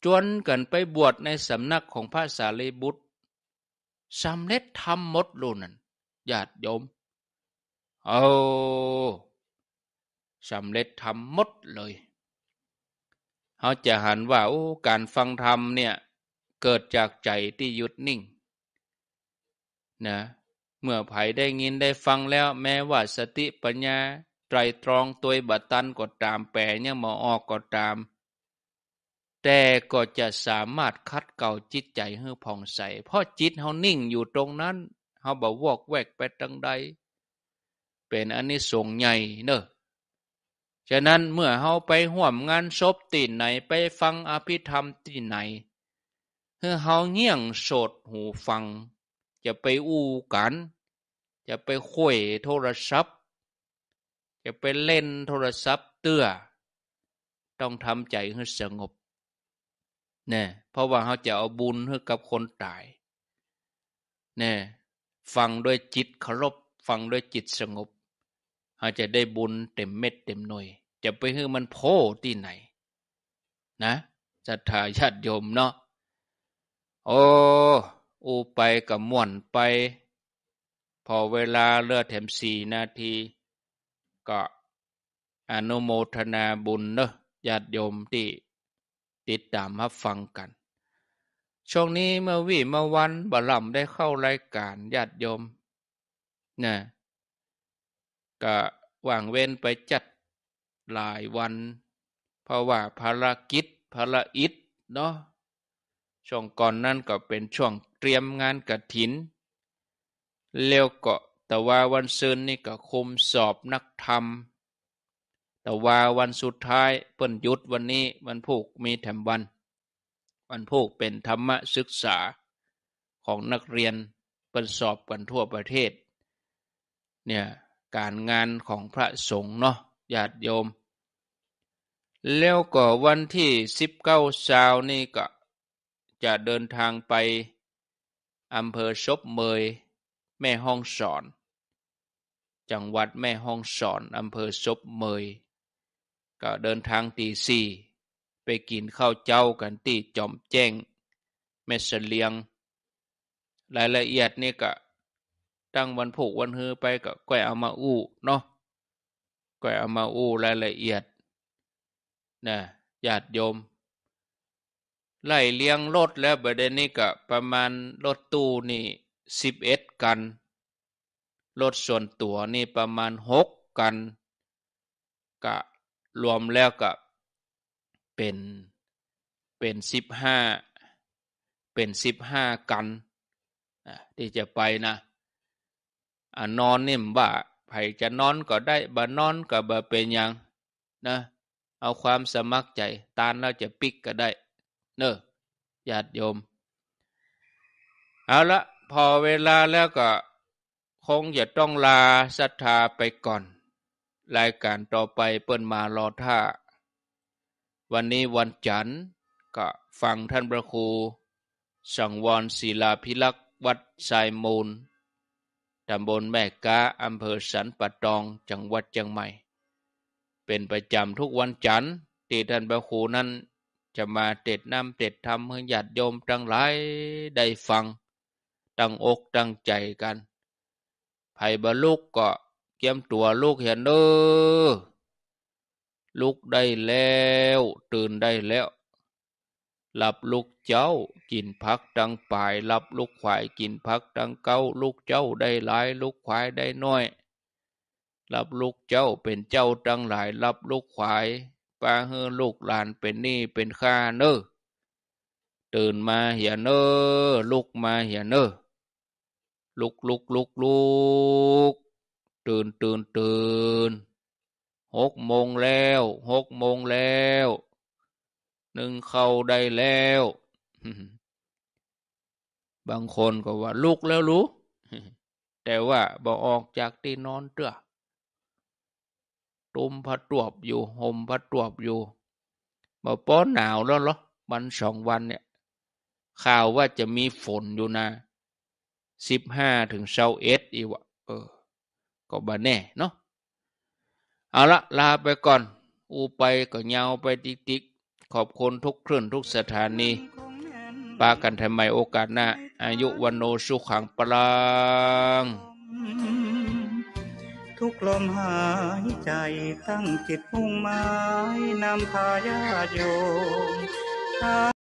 จวนกันไปบวชในสำนักของพระสารีบุตรสำเร็จทำมดลูนั่นญาติโยม เอาสำเร็จทำหมดเลย เขาจะหันว่าโอ้การฟังธรรมเนี่ย เกิดจากใจที่หยุดนิ่งนะ เมื่อไผได้ยินได้ฟังแล้วแม้ว่าสติปัญญาไตรตรองตัวบัตันก็ตามแปรเนี่ยมอออกก็ตาม แต่ก็จะสามารถคัดเก่าจิตใจให้ผ่องใสเพราะจิตเขานิ่งอยู่ตรงนั้น เขาบ่วอกแวกไปตั้งใด เป็นอันนี้สงใหญ่เนอะฉะนั้นเมื่อเฮาไปห่วมงานศพตีนไหนไปฟัง อภิธรรมตีนไหนเฮือเฮาเงี่ยงโสดหูฟัง จะไปอู้กัน จะไปคุยโทรศัพท์ จะไปเล่นโทรศัพท์เตื้อ ต้องทำใจให้สงบเนี่ยเพราะว่าเขาจะเอาบุญให้กับคนตายเนี่ยฟังด้วยจิตเคารพฟังด้วยจิตสงบอาจจะได้บุญเต็มเม็ดเต็มหน่วย จะไปให้มันโพที่ไหน นะศรัทธาญาติโยมเนาะ โอ้ อูไปกับม่วนไป พอเวลาเลือดแถมสี่นาที ก็อนุโมทนาบุญเนาะญาติโยมที่ติดตามมาฟังกัน ช่วงนี้เมื่อวี่เมื่อวันบะล่ำได้เข้ารายการ ญาติโยม นะก็ว่างเว้นไปจัดหลายวันเพราะว่าภารกิจภารอิจเนาะช่วงก่อนนั่นก็เป็นช่วงเตรียมงานกระถินแล้วก็แต่ว่าวันซืนนี่ก็คุมสอบนักธรรม แต่ว่าวันสุดท้ายเปิ้นยุดวันนี้วันผูกมีแถมวัน วันผูกเป็นธรรมศึกษาของนักเรียนเปิ้นสอบกันทั่วประเทศ เนี่ยการงานของพระสงฆ์เนาะ ญาติโยม แล้วก็วันที่สิบเก้าเช้านี่ก็จะเดินทางไปอำเภอชบเมย แม่ห้องสอน จังหวัดแม่ห้องสอนอำเภอชบเมย ก็เดินทางตีสี่ไปกินข้าวเจ้ากันที่จอมแจ้ง แม่เสลียง รายละเอียดนี่ก็ตั้งวันผูกวันฮือไปก็แกเอามาอู้เนาะแกเอามาอู้รายละเอียดนะญาติโยมไล่เลี้ยงรถแล้วประเด็นนี้ก็ ประมาณรถตู้นี่สิบเอ็ดกัน รถส่วนตัวนี่ประมาณหกกันกะรวมแล้วก็ เป็น เป็นสิบห้าเป็นสิบห้ากัน ที่จะไปนะนอนนิ่มบ่าไผจะนอนก็ได้บ่นอนก็บ่เป็นยังนะ เอาความสมัครใจ ตานเราจะปิกก็ได้ เนอะญาติโยม เอาละ พอเวลาแล้วก็ คงจะต้องลาศรัทธาไปก่อน รายการต่อไปเปิ้นมารอท่า วันนี้วันจันทร์ก็ฟังท่านพระครูสังวรศิลาพิลักษ์วัดสายมูลตำบลแม่กา อำเภอสันปะตอง จังหวัดเชียงใหม่ เป็นประจำทุกวันจันทร์ ที่ท่านพระครูนั้นจะมาเต็ดน้ำเต็ดทำให้ญาติโยมทั้งหลายได้ฟัง ตั้งอกตั้งใจกันไผ่บลุกก็เกี่ยมตัวลูกเห็นเด้อลูกได้แล้ว ตื่นได้แล้วหลับลูกเจ้า กินพักดังป่ายหลับลูกควายกินพักดังเก้าลูกเจ้าได้หลายลูกควายได้น้อยหลับลูกเจ้าเป็นเจ้าดังหลายหลับลูกควายปลาเฮอลูกหลานเป็นนี่เป็นข้าเนอตื่นมาเหียเนอลุกมาเหียเนอลุกลุกลุกลุกตื่นตื่นตื่นหกโมงแล้วหกโมงแล้วหนึ่งเข้าได้แล้ว บางคนก็ว่าลุกแล้วรู้ แต่ว่าบอกออกจากที่นอนเต้อตุมผัดตวบอยู่ ห่มผัดตวบอยู่ บอกป้อนหนาวแล้วเหรอวันสองวันเนี่ยข่าวว่าจะมีฝนอยู่นะสิบห้าถึงเซาเอสอีวะเออ ก็บาแน่เนาะ เอาละ ลาไปก่อน อูไปก็เงาไปติ๊กติ๊กขอบคุณทุกครื่นทุกสถานีปากันทำไมโอกาสหน้า อายุวันโนสุขังปลังทุกลมหายใจตั้งจิตมุ่งหมายนำพายาโยม